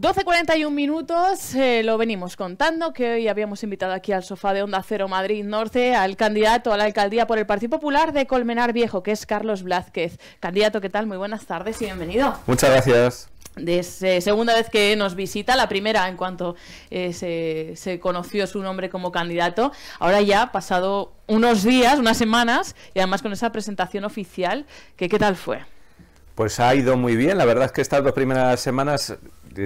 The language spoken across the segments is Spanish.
12.41 minutos, eh, lo venimos contando, que hoy habíamos invitado aquí al sofá de Onda Cero Madrid Norte al candidato a la alcaldía por el Partido Popular de Colmenar Viejo, que es Carlos Blázquez. Candidato, ¿qué tal? Muy buenas tardes y bienvenido. Muchas gracias. Es segunda vez que nos visita, la primera en cuanto eh, se, conoció su nombre como candidato. Ahora ya, pasado unos días, unas semanas, y además con esa presentación oficial, ¿qué tal fue? Pues ha ido muy bien, la verdad es que estas dos primeras semanas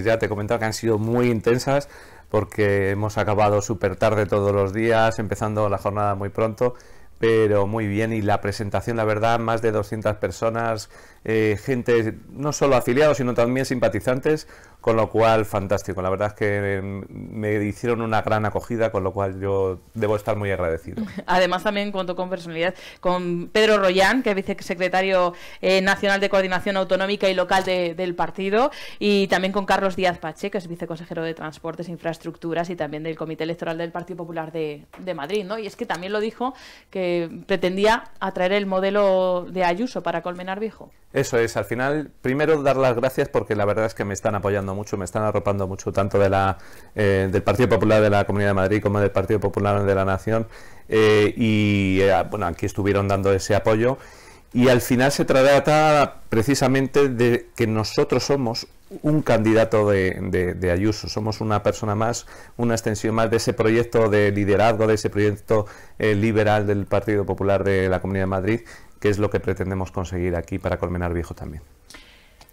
ya te he comentado que han sido muy intensas porque hemos acabado súper tarde todos los días, empezando la jornada muy pronto, pero muy bien y la presentación, la verdad, más de 200 personas eh, gente, no solo afiliados, sino también simpatizantes, con lo cual fantástico. La verdad es que em, me hicieron una gran acogida, con lo cual yo debo estar muy agradecido. Además también cuento con personalidad, con Pedro Royán, que es vicesecretario eh, nacional de coordinación autonómica y local del partido, y también con Carlos Díaz Pache, que es viceconsejero de Transportes, Infraestructuras y también del Comité Electoral del Partido Popular de, Madrid. ¿no? Y es que también lo dijo que pretendía atraer el modelo de Ayuso para Colmenar Viejo. Eso es, al final, primero dar las gracias porque la verdad es que me están apoyando mucho, me están arropando mucho, tanto de la, eh, del Partido Popular de la Comunidad de Madrid como del Partido Popular de la Nación. Eh, y eh, ah, bueno, aquí estuvieron dando ese apoyo. Y al final se trata precisamente de que nosotros somos un candidato de, Ayuso, somos una persona más, una extensión más de ese proyecto de liderazgo, de ese proyecto liberal del Partido Popular de la Comunidad de Madrid ¿Qué es lo que pretendemos conseguir aquí para Colmenar Viejo también.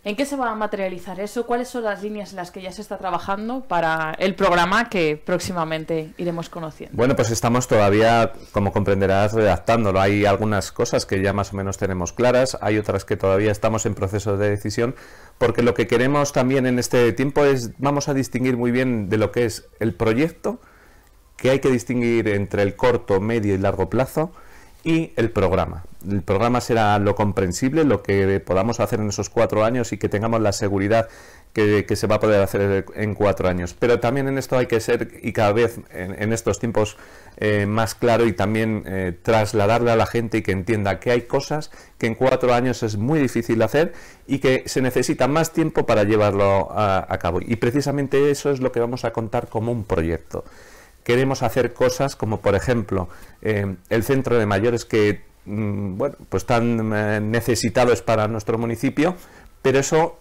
¿En qué se va a materializar eso? ¿Cuáles son las líneas en las que ya se está trabajando para el programa que próximamente iremos conociendo? Bueno, pues estamos todavía, como comprenderás, redactándolo. Hay algunas cosas que ya más o menos tenemos claras, hay otras que todavía estamos en proceso de decisión, porque lo que queremos también en este tiempo es, vamos a distinguir muy bien de lo que es el proyecto, que hay que distinguir entre el corto, medio y largo plazo, y el programa. El programa será lo comprensible, lo que podamos hacer en esos cuatro años y que tengamos la seguridad que, se va a poder hacer en cuatro años. Pero también en esto hay que ser, y cada vez en, estos tiempos eh, más claro, y también eh, trasladarle a la gente y que entienda que hay cosas que en cuatro años es muy difícil hacer y que se necesita más tiempo para llevarlo a cabo. Y precisamente eso es lo que vamos a contar como un proyecto queremos hacer cosas como, por ejemplo, eh, el centro de mayores que, mm, bueno, pues tan eh, necesitado es para nuestro municipio, pero eso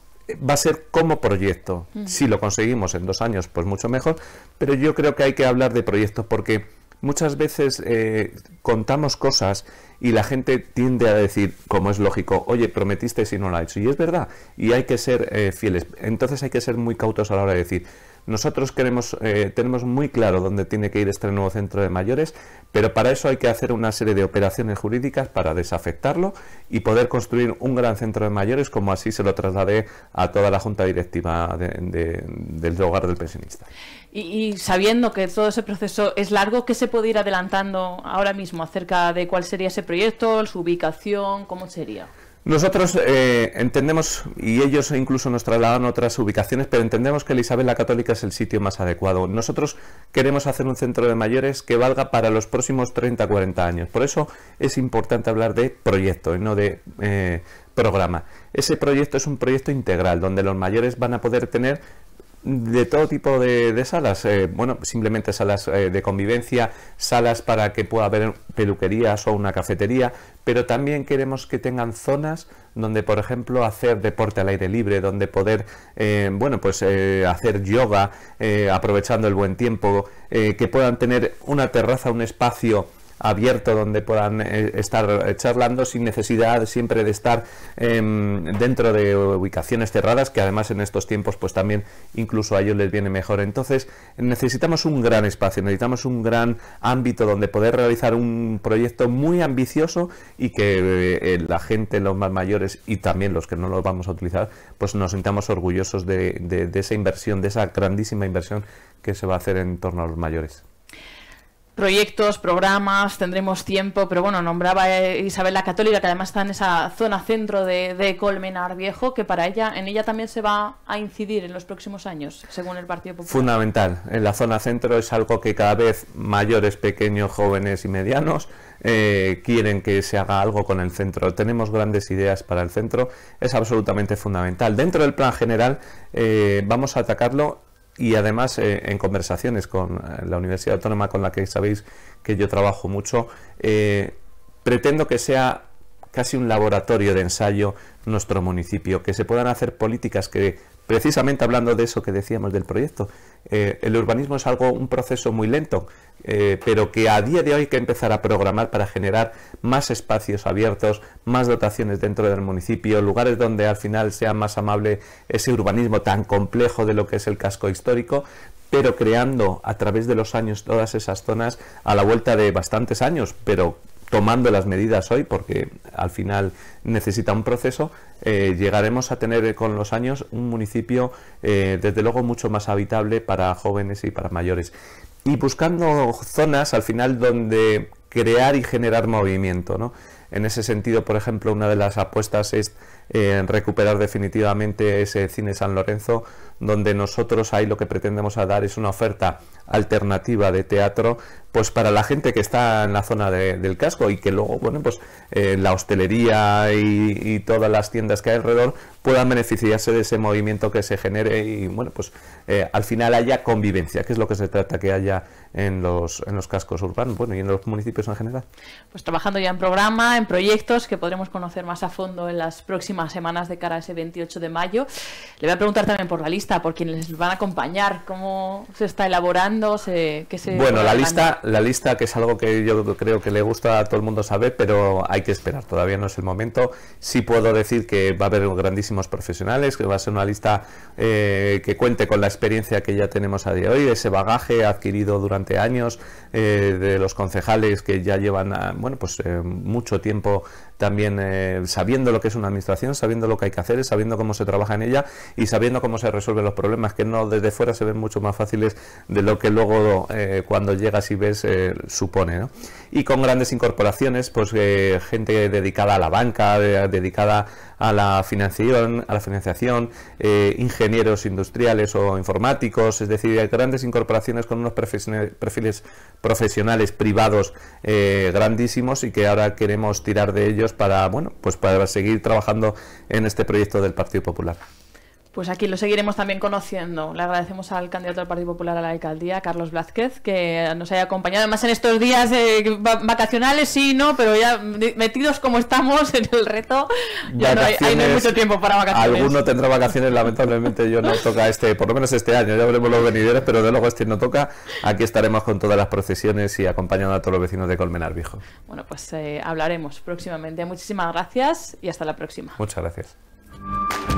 va a ser como proyecto. Si lo conseguimos en dos años, pues mucho mejor, pero yo creo que hay que hablar de proyectos porque muchas veces eh, contamos cosas y la gente tiende a decir, como es lógico, oye, prometiste si no lo ha hecho. Y es verdad, y hay que ser fieles. Entonces hay que ser muy cautos a la hora de decir, nosotros queremos, eh, tenemos muy claro dónde tiene que ir este nuevo centro de mayores, pero para eso hay que hacer una serie de operaciones jurídicas para desafectarlo y poder construir un gran centro de mayores, como así se lo trasladé a toda la junta directiva del hogar del pensionista. y, sabiendo que todo ese proceso es largo, ¿qué se puede ir adelantando ahora mismo acerca de cuál sería ese proyecto, su ubicación, cómo sería? Nosotros eh, entendemos, y ellos incluso nos trasladan otras ubicaciones, pero entendemos que Elizabeth la Católica es el sitio más adecuado. Nosotros queremos hacer un centro de mayores que valga para los próximos 30-40 años. Por eso es importante hablar de proyecto y no de eh, programa. Ese proyecto es un proyecto integral, donde los mayores van a poder tener de todo tipo de, salas, eh, bueno, simplemente salas eh, de convivencia, salas para que pueda haber peluquerías o una cafetería, pero también queremos que tengan zonas donde, por ejemplo, hacer deporte al aire libre, donde poder, eh, bueno, pues hacer yoga, aprovechando el buen tiempo, que puedan tener una terraza, un espacio abierto donde puedan eh, estar eh, charlando sin necesidad siempre de estar em, dentro de ubicaciones cerradas, que además en estos tiempos pues también incluso a ellos les viene mejor. Entonces necesitamos un gran espacio, necesitamos un gran ámbito donde poder realizar un proyecto muy ambicioso y que eh, la gente, los más mayores y también los que no lo vamos a utilizar, pues nos sintamos orgullosos de esa inversión, de esa grandísima inversión que se va a hacer en torno a los mayores proyectos, programas, tendremos tiempo, pero bueno, nombraba Isabel la Católica, que además está en esa zona centro de, Colmenar Viejo, que para ella, en ella también se va a incidir en los próximos años, según el Partido Popular. Fundamental. En la zona centro es algo que cada vez mayores, pequeños, jóvenes y medianos eh, quieren que se haga algo con el centro. Tenemos grandes ideas para el centro, es absolutamente fundamental. Dentro del plan general eh, vamos a atacarlo y además eh, en conversaciones con eh, la Universidad Autónoma con la que sabéis que yo trabajo mucho, eh, pretendo que sea casi un laboratorio de ensayo nuestro municipio, que se puedan hacer políticas que precisamente hablando de eso que decíamos del proyecto, eh, el urbanismo es algo, un proceso muy lento, eh, pero que a día de hoy hay que empezar a programar para generar más espacios abiertos, más dotaciones dentro del municipio, lugares donde al final sea más amable ese urbanismo tan complejo de lo que es el casco histórico, pero creando a través de los años todas esas zonas a la vuelta de bastantes años, pero tomando las medidas hoy, porque al final necesita un proceso, eh, llegaremos a tener con los años un municipio, eh, desde luego, mucho más habitable para jóvenes y para mayores. Y buscando zonas al final donde crear y generar movimiento. ¿no? En ese sentido, por ejemplo, una de las apuestas es en recuperar definitivamente ese cine San Lorenzo, donde nosotros ahí lo que pretendemos a dar es una oferta alternativa de teatro, pues para la gente que está en la zona del casco y que luego, bueno, pues la hostelería y, todas las tiendas que hay alrededor puedan beneficiarse de ese movimiento que se genere y, bueno, pues eh, al final haya convivencia, que es lo que se trata, que haya en los, en los cascos urbanos bueno, y en los municipios en general. Pues trabajando ya en programa, en proyectos que podremos conocer más a fondo en las próximas semanas de cara a ese 28 de mayo. Le voy a preguntar también por la lista, por quienes les van a acompañar, cómo se está elaborando, se, Bueno, la lista, la lista que es algo que yo creo que le gusta a todo el mundo saber, pero hay que esperar, todavía no es el momento. Sí puedo decir que va a haber grandísimos profesionales, que va a ser una lista eh, que cuente con la experiencia que ya tenemos a día de hoy, ese bagaje adquirido durante años, eh, de los concejales que ya llevan ah, bueno, pues, eh, mucho tiempo también eh, sabiendo lo que es una administración, sabiendo lo que hay que hacer, sabiendo cómo se trabaja en ella y sabiendo cómo se resuelven los problemas, que no desde fuera se ven mucho más fáciles de lo que luego cuando llegas y ves supone. ¿no? Y con grandes incorporaciones, pues gente dedicada a la banca, dedicada a la financiación, a la financiación ingenieros industriales o informáticos, es decir, grandes incorporaciones con unos profesionales perfiles profesionales privados eh, grandísimos y que ahora queremos tirar de ellos para, bueno, pues para seguir trabajando en este proyecto del Partido Popular. Pues aquí lo seguiremos también conociendo. Le agradecemos al candidato del Partido Popular a la alcaldía, Carlos Blázquez, que nos haya acompañado además en estos días vacacionales, sí, no, pero ya metidos como estamos en el reto, ya no hay, mucho tiempo para vacaciones. Alguno tendrá vacaciones, lamentablemente yo no toca este, por lo menos este año, ya veremos los venideros, pero de luego este no toca. Aquí estaremos con todas las procesiones y acompañando a todos los vecinos de Colmenar Viejo. Bueno, pues eh, hablaremos próximamente. Muchísimas gracias y hasta la próxima. Muchas gracias.